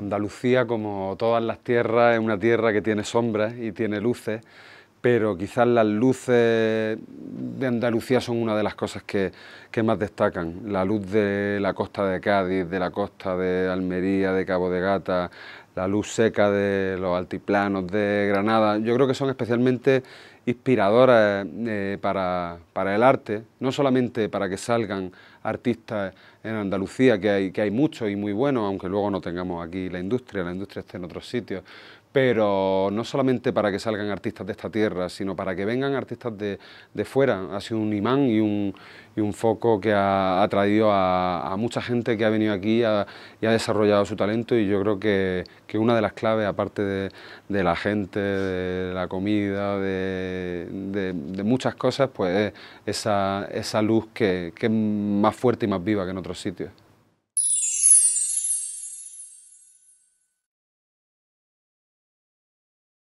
Andalucía, como todas las tierras, es una tierra que tiene sombras y tiene luces, pero quizás las luces de Andalucía son una de las cosas que, que, más destacan. La luz de la costa de Cádiz, de la costa de Almería, de Cabo de Gata, la luz seca de los altiplanos de Granada, yo creo que son especialmente inspiradoras eh, para, para, el arte, no solamente para que salgan artistas en Andalucía, que hay, que hay muchos y muy buenos, aunque luego no tengamos aquí la industria, la industria esté en otros sitios, pero no solamente para que salgan artistas de esta tierra, sino para que vengan artistas de, fuera. Ha sido un imán y un, y un foco que ha atraído a, mucha gente que ha venido aquí y ha desarrollado su talento y yo creo que, que una de las claves, aparte de, la gente, de la comida, de, muchas cosas, pues es esa, luz que es más fuerte y más viva que en otros sitios.